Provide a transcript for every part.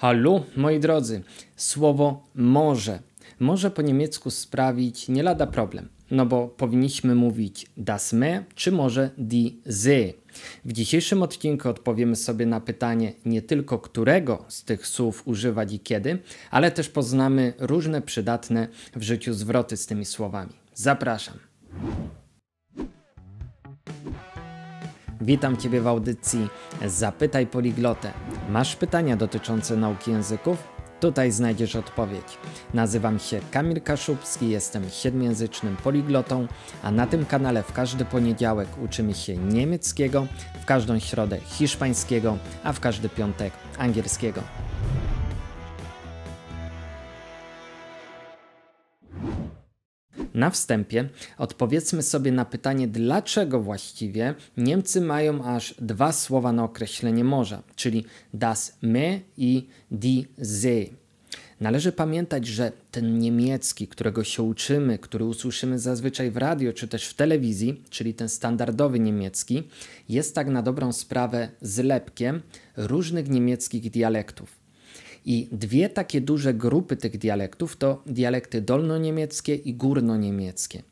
Hallo, moi drodzy, słowo może. Może po niemiecku sprawić nie lada problem, no bo powinniśmy mówić das me, czy może die sie. W dzisiejszym odcinku odpowiemy sobie na pytanie nie tylko którego z tych słów używać i kiedy, ale też poznamy różne przydatne w życiu zwroty z tymi słowami. Zapraszam. Witam Ciebie w audycji Zapytaj Poliglotę. Masz pytania dotyczące nauki języków? Tutaj znajdziesz odpowiedź. Nazywam się Kamil Kaszubski, jestem siedmiojęzycznym poliglotą, a na tym kanale w każdy poniedziałek uczymy się niemieckiego, w każdą środę hiszpańskiego, a w każdy piątek angielskiego. Na wstępie odpowiedzmy sobie na pytanie, dlaczego właściwie Niemcy mają aż dwa słowa na określenie morza, czyli das Me i die See. Należy pamiętać, że ten niemiecki, którego się uczymy, który usłyszymy zazwyczaj w radio czy też w telewizji, czyli ten standardowy niemiecki, jest tak na dobrą sprawę zlepkiem różnych niemieckich dialektów. I dwie takie duże grupy tych dialektów to dialekty dolnoniemieckie i górnoniemieckie.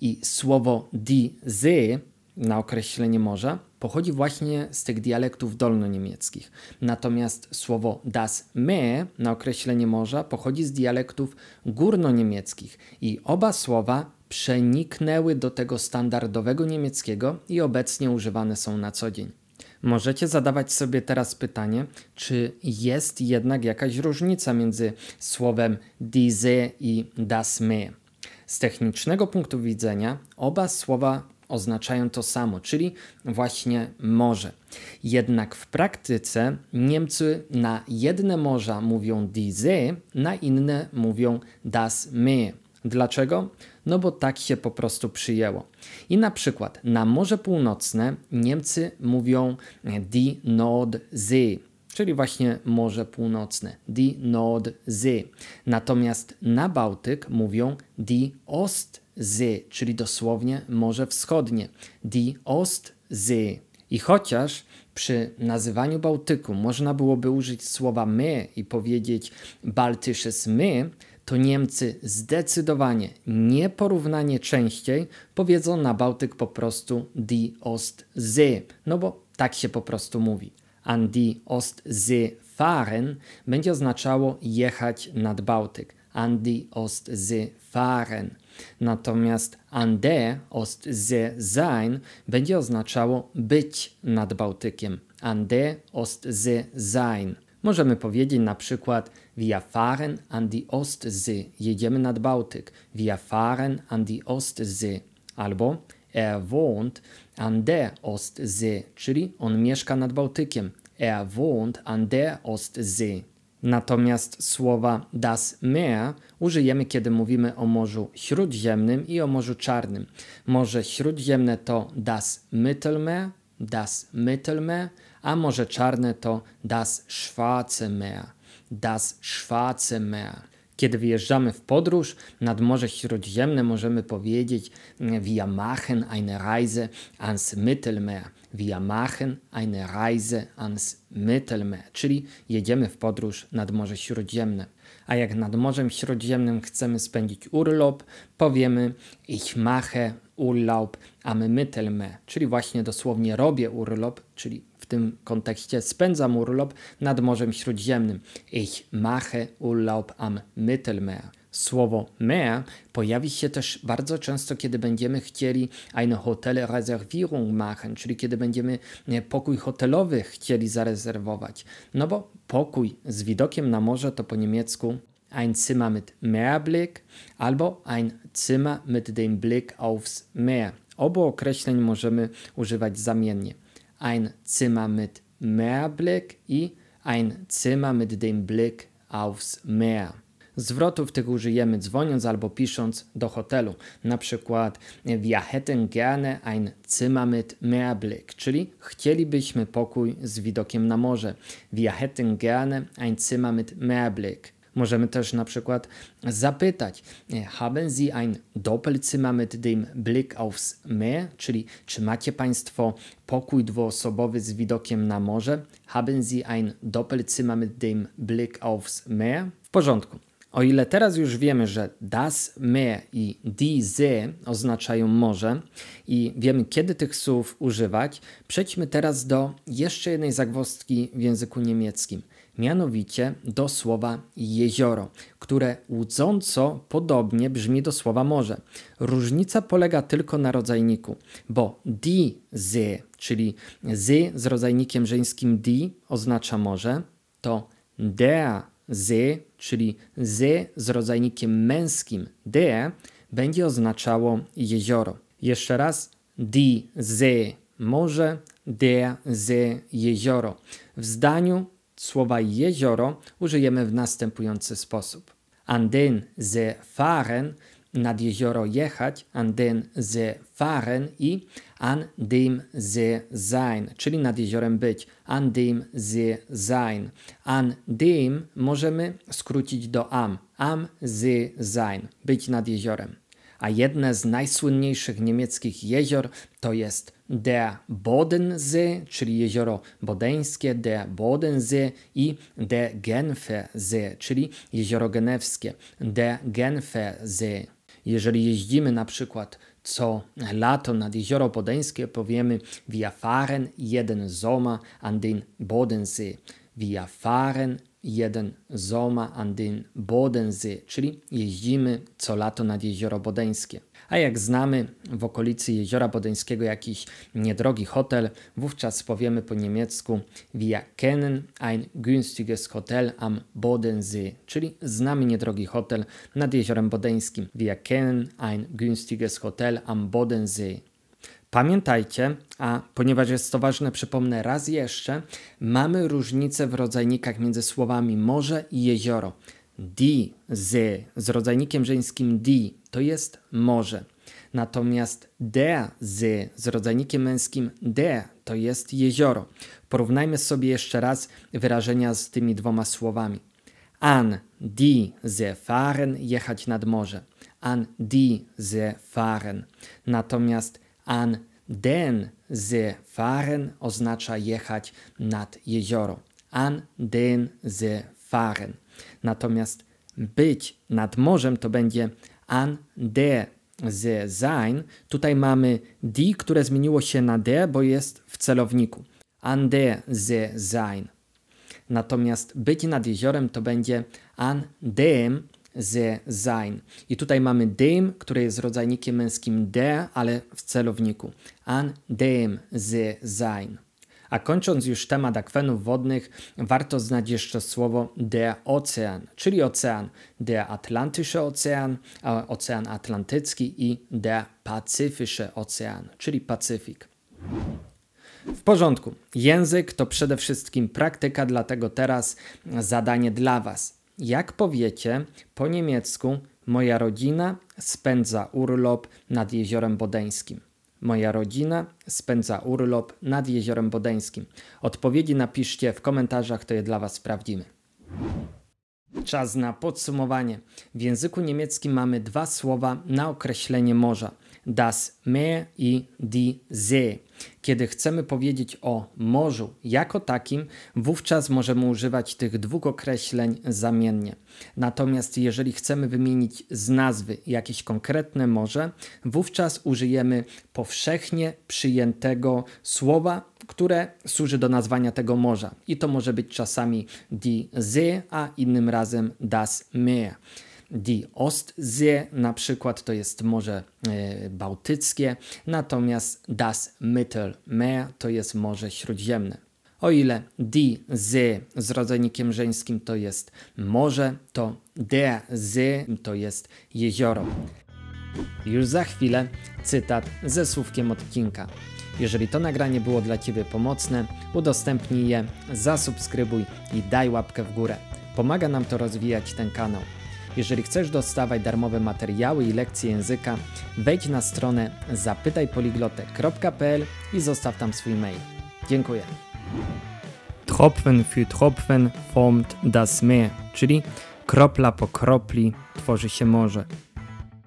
I słowo die See na określenie morza pochodzi właśnie z tych dialektów dolnoniemieckich. Natomiast słowo das me na określenie morza pochodzi z dialektów górnoniemieckich i oba słowa przeniknęły do tego standardowego niemieckiego i obecnie używane są na co dzień. Możecie zadawać sobie teraz pytanie, czy jest jednak jakaś różnica między słowem diese i das my. Z technicznego punktu widzenia oba słowa oznaczają to samo, czyli właśnie morze. Jednak w praktyce Niemcy na jedne morza mówią diese, na inne mówią das me". Dlaczego? No bo tak się po prostu przyjęło. I na przykład na Morze Północne Niemcy mówią Die Nordsee, czyli właśnie Morze Północne, Die Nordsee. Natomiast na Bałtyk mówią Die Ostsee, czyli dosłownie Morze Wschodnie, Die Ostsee. I chociaż przy nazywaniu Bałtyku można byłoby użyć słowa my i powiedzieć Baltysches My, to Niemcy zdecydowanie, nieporównanie częściej powiedzą na Bałtyk po prostu die Ostsee, no bo tak się po prostu mówi. An die Ostsee fahren będzie oznaczało jechać nad Bałtyk. An die Ostsee fahren. Natomiast an der Ostsee sein będzie oznaczało być nad Bałtykiem. An der Ostsee sein. Możemy powiedzieć na przykład Wir fahren an die Ostsee. Jedziemy nad Bałtyk. Wir fahren an die Ostsee. Albo Er wohnt an der Ostsee, czyli on mieszka nad Bałtykiem. Er wohnt an der Ostsee. Natomiast słowa das Meer użyjemy, kiedy mówimy o Morzu Śródziemnym i o Morzu Czarnym. Morze Śródziemne to das Mittelmeer, das Mittelmeer, a Morze Czarne to das Schwarze Meer, das Schwarze Meer. Kiedy wyjeżdżamy w podróż nad Morze Śródziemne, możemy powiedzieć: mm, Wir machen eine Reise ans Mittelmeer. Wir machen eine Reise ans Mittelmeer, czyli jedziemy w podróż nad Morze Śródziemne. A jak nad Morzem Śródziemnym chcemy spędzić urlop, powiemy ich mache Urlaub am Mittelmeer, czyli właśnie dosłownie robię urlop, czyli w tym kontekście spędzam urlop nad Morzem Śródziemnym. Ich mache Urlaub am Mittelmeer. Słowo mehr pojawi się też bardzo często, kiedy będziemy chcieli eine Hotelreservierung machen, czyli kiedy będziemy e, pokój hotelowy chcieli zarezerwować. No bo pokój z widokiem na morze to po niemiecku ein Zimmer mit Meerblick albo ein Zimmer mit dem Blick aufs Meer. Obu określeń możemy używać zamiennie. Ein Zimmer mit Meerblick i ein Zimmer mit dem Blick aufs Meer. Zwrotów tych użyjemy dzwoniąc albo pisząc do hotelu. Na przykład Wir hätten gerne ein Zimmer mit Meerblick, czyli chcielibyśmy pokój z widokiem na morze. Wir hätten gerne ein Zimmer mit Meerblick. Możemy też na przykład zapytać: e, Haben Sie ein Doppelzimmer mit dem Blick aufs Meer? Czyli czy macie Państwo pokój dwuosobowy z widokiem na morze? Haben Sie ein Doppelzimmer mit dem Blick aufs Meer? W porządku. O ile teraz już wiemy, że das me i die See oznaczają morze i wiemy kiedy tych słów używać, przejdźmy teraz do jeszcze jednej zagwozdki w języku niemieckim, mianowicie do słowa jezioro, które łudząco podobnie brzmi do słowa morze. Różnica polega tylko na rodzajniku, bo die See, czyli Sie z rodzajnikiem żeńskim die oznacza morze, to der z, czyli z z rodzajnikiem męskim de, będzie oznaczało jezioro. Jeszcze raz, di z morze, de z jezioro. W zdaniu słowa jezioro użyjemy w następujący sposób. An den ze fahren nad jezioro jechać, an den sie fahren i an dem sie sein, czyli nad jeziorem być, an dem sie sein. An dem możemy skrócić do am, am sie sein, być nad jeziorem. A jedne z najsłynniejszych niemieckich jezior to jest der Bodensee, czyli jezioro bodeńskie, der Bodensee i der Genfersee, czyli jezioro genewskie, der Genfersee. Jeżeli jeździmy na przykład co lato nad Jezioro Bodeńskie, powiemy Wir fahren jeden Sommer an den Bodensee. Wir fahren jeden Zoma an den Bodensee, czyli jeździmy co lato nad Jezioro Bodeńskie. A jak znamy w okolicy Jeziora Bodeńskiego jakiś niedrogi hotel, wówczas powiemy po niemiecku Wir kennen ein günstiges Hotel am Bodensee, czyli znamy niedrogi hotel nad Jeziorem Bodeńskim. Wir kennen ein günstiges Hotel am Bodensee. Pamiętajcie, a ponieważ jest to ważne, przypomnę raz jeszcze, mamy różnice w rodzajnikach między słowami morze i jezioro. D z, z rodzajnikiem żeńskim D to jest morze. Natomiast der z, z rodzajnikiem męskim de to jest jezioro. Porównajmy sobie jeszcze raz wyrażenia z tymi dwoma słowami. An di ze fahren jechać nad morze. An di ze fahren. Natomiast An den ze fahren oznacza jechać nad jezioro. An den ze fahren. Natomiast być nad morzem to będzie an de ze sein. Tutaj mamy di, które zmieniło się na de, bo jest w celowniku. An de ze sein. Natomiast być nad jeziorem to będzie an dem z sein. I tutaj mamy dem, które jest rodzajnikiem męskim de, ale w celowniku. An dem z sein. A kończąc już temat akwenów wodnych, warto znać jeszcze słowo de ocean, czyli ocean, de atlantische ocean, ocean atlantycki i de pacifische ocean, czyli Pacyfik. W porządku. Język to przede wszystkim praktyka, dlatego teraz zadanie dla Was. Jak powiecie po niemiecku, moja rodzina spędza urlop nad jeziorem Bodeńskim. Moja rodzina spędza urlop nad jeziorem Bodeńskim. Odpowiedzi napiszcie w komentarzach, to je dla Was sprawdzimy. Czas na podsumowanie. W języku niemieckim mamy dwa słowa na określenie morza das Meer i die See. Kiedy chcemy powiedzieć o morzu jako takim, wówczas możemy używać tych dwóch określeń zamiennie. Natomiast jeżeli chcemy wymienić z nazwy jakieś konkretne morze, wówczas użyjemy powszechnie przyjętego słowa, które służy do nazwania tego morza. I to może być czasami die See, a innym razem das Meer. Die Ostsee na przykład to jest Morze e, Bałtyckie, natomiast das Mittelmeer to jest Morze Śródziemne. O ile die See z rodzajnikiem żeńskim to jest morze, to der See to jest jezioro. Już za chwilę cytat ze słówkiem od Kinka. Jeżeli to nagranie było dla Ciebie pomocne, udostępnij je, zasubskrybuj i daj łapkę w górę. Pomaga nam to rozwijać ten kanał. Jeżeli chcesz dostawać darmowe materiały i lekcje języka, wejdź na stronę zapytajpoliglotę.pl i zostaw tam swój mail. Dziękuję. Tropfen für Tropfen formt das Meer, czyli kropla po kropli tworzy się morze.